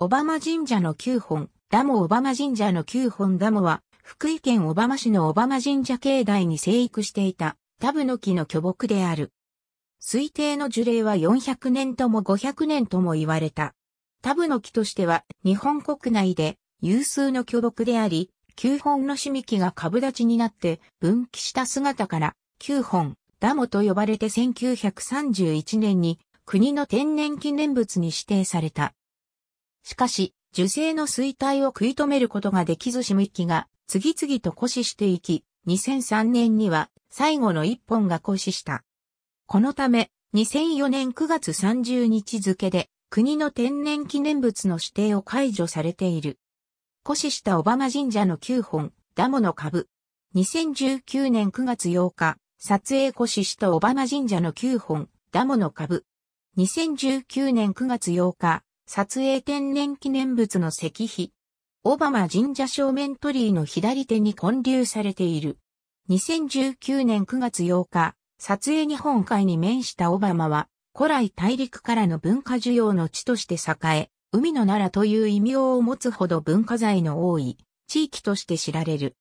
小浜神社の9本、ダオ小浜神社の9本ダモは、福井県小浜市の小浜神社境内に生育していた、タブノキの巨木である。推定の樹齢は400年とも500年とも言われた。タブノキとしては日本国内で有数の巨木であり、9本のしみ木が株立ちになって分岐した姿から9本、ダモと呼ばれて1931年に国の天然記念物に指定された。しかし、受精の衰退を食い止めることができずシムイキが次々と枯死していき、2003年には最後の1本が枯死した。このため、2004年9月30日付で国の天然記念物の指定を解除されている。枯死した小浜神社の9本、ダモの株。2019年9月8日、撮影枯死した小浜神社の9本、ダモの株。2019年9月8日、撮影天然記念物の石碑。オバマ神社正面鳥居の左手に建立されている。2019年9月8日、撮影日本海に面したオバマは、古来大陸からの文化需要の地として栄え、海の奈良という異名を持つほど文化財の多い地域として知られる。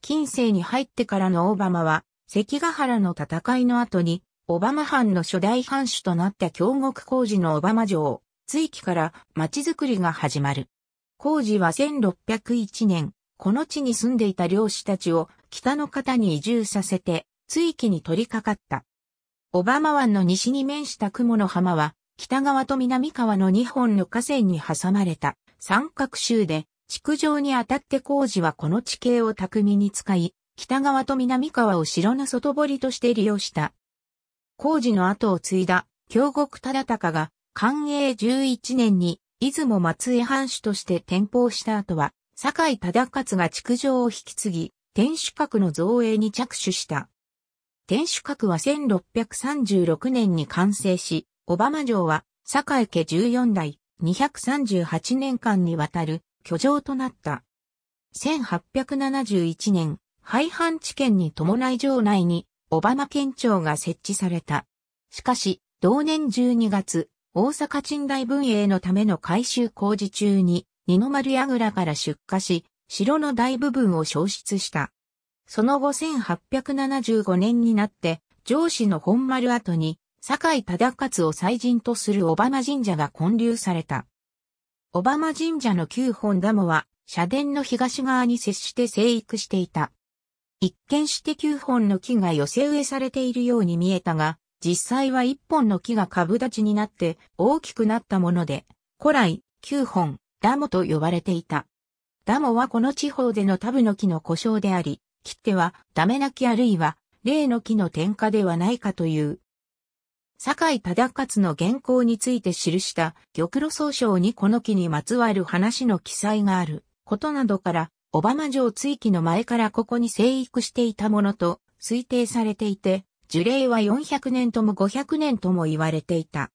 近世に入ってからのオバマは、関ヶ原の戦いの後に、オバマ藩の初代藩主となった京極工事のオバマ城、津域から町づくりが始まる。工事は1601年、この地に住んでいた漁師たちを北の方に移住させて、津域に取り掛かった。小浜湾の西に面した雲の浜は、北側と南側の2本の河川に挟まれた三角州で、築城にあたって工事はこの地形を巧みに使い、北側と南側を城の外堀として利用した。工事の後を継いだ、京極忠敬が寛永11年に出雲松江藩主として転封した後は、堺忠勝が築城を引き継ぎ、天守閣の造営に着手した。天守閣は1636年に完成し、小浜城は堺家14代238年間にわたる居城となった。1871年、廃藩置県に伴い城内に小浜県庁が設置された。しかし、同年12月、大阪賃貸文営のための改修工事中に、二の丸櫓から出火し、城の大部分を消失した。その後1875年になって、上司の本丸跡に、酒井忠勝を祭神とする小浜神社が建立された。小浜神社の旧本ダムは、社殿の東側に接して生育していた。一見して旧本の木が寄せ植えされているように見えたが、実際は一本の木が株立ちになって大きくなったもので、古来、九本、ダモと呼ばれていた。ダモはこの地方でのタブの木の故障であり、切手はダメな木あるいは、例の木の点火ではないかという。酒井忠勝の原稿について記した玉露総称にこの木にまつわる話の記載があることなどから、小浜城追記の前からここに生育していたものと推定されていて、樹齢は400年とも500年とも言われていた。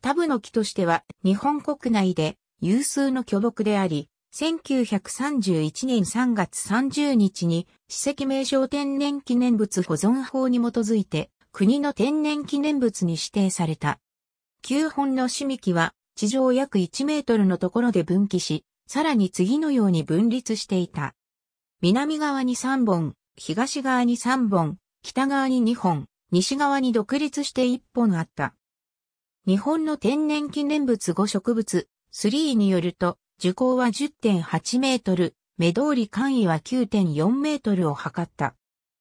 タブの木としては日本国内で有数の巨木であり、1931年3月30日に史跡名称天然記念物保存法に基づいて国の天然記念物に指定された。旧本の趣味キは地上約1メートルのところで分岐し、さらに次のように分立していた。南側に3本、東側に3本、北側に2本、西側に独立して1本あった。日本の天然記念物5植物、3によると、樹高は10.8メートル、目通り簡易は9.4メートルを測った。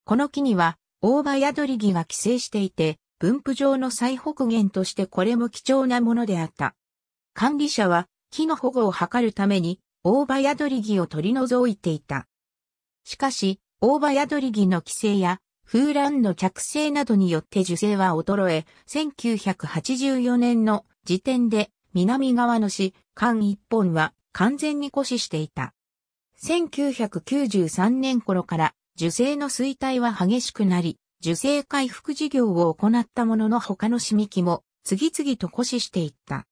この木には、大葉ヤドリギが寄生していて、分布上の最北限としてこれも貴重なものであった。管理者は、木の保護を図るために、大葉ヤドリギを取り除いていた。しかし、大葉ヤドリギの寄生や風乱の着生などによって樹勢は衰え、1984年の時点で南側の市、間一本は完全に枯死していた。1993年頃から樹勢の衰退は激しくなり、樹勢回復事業を行ったものの他の市幹も次々と枯死していった。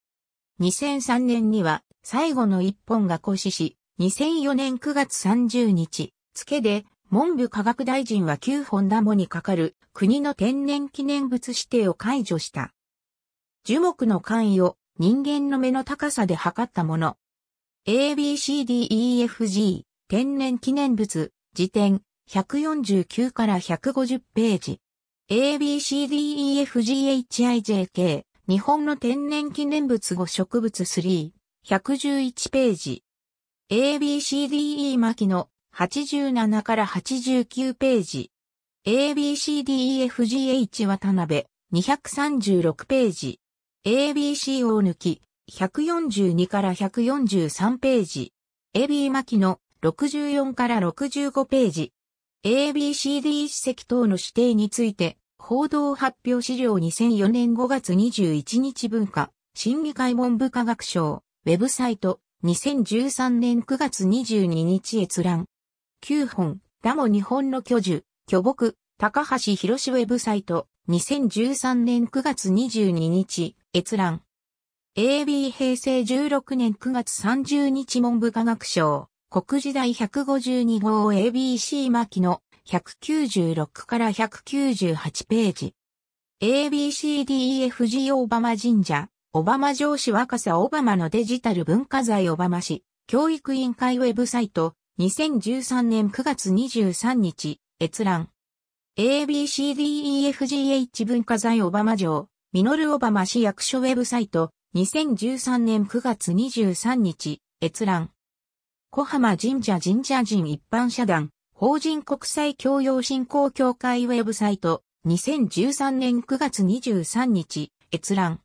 2003年には最後の一本が枯死し、2004年9月30日、付けで文部科学大臣は旧本ダモにかかる国の天然記念物指定を解除した。樹木の簡易を人間の目の高さで測ったもの。ABCDEFG 天然記念物辞典149から150ページ。ABCDEFGHIJK 日本の天然記念物語植物3 111ページ。ABCDE 巻の87から89ページ。ABCDEFGH 渡辺、236ページ。ABC 大抜き、142から143ページ。AB 巻きの64から65ページ。ABCD 史跡等の指定について、報道発表資料2004年5月21日文化、審議会文部科学省、ウェブサイト、2013年9月22日閲覧。9本、ラモ日本の巨樹、巨木、高橋博士ウェブサイト、2013年9月22日、閲覧。AB 平成16年9月30日文部科学省、国時代152号 ABC 巻の196から198ページ。ABCDEFG オバマ神社、オバマ上司若狭オバマのデジタル文化財オバマ市、教育委員会ウェブサイト、2013年9月23日、閲覧。ABCDEFGH 文化財オバマ城、ミノルオバマ市役所ウェブサイト、2013年9月23日、閲覧。小浜神社神社人一般社団、法人国際教養振興協会ウェブサイト、2013年9月23日、閲覧。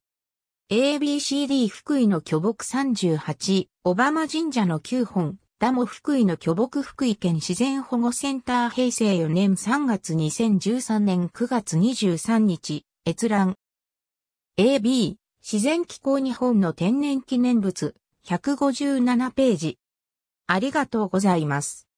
ABCD 福井の巨木38、オバマ神社の9本、ダモ福井の巨木福井県自然保護センター平成4年3月2013年9月23日、閲覧。AB、自然気候日本の天然記念物、157ページ。ありがとうございます。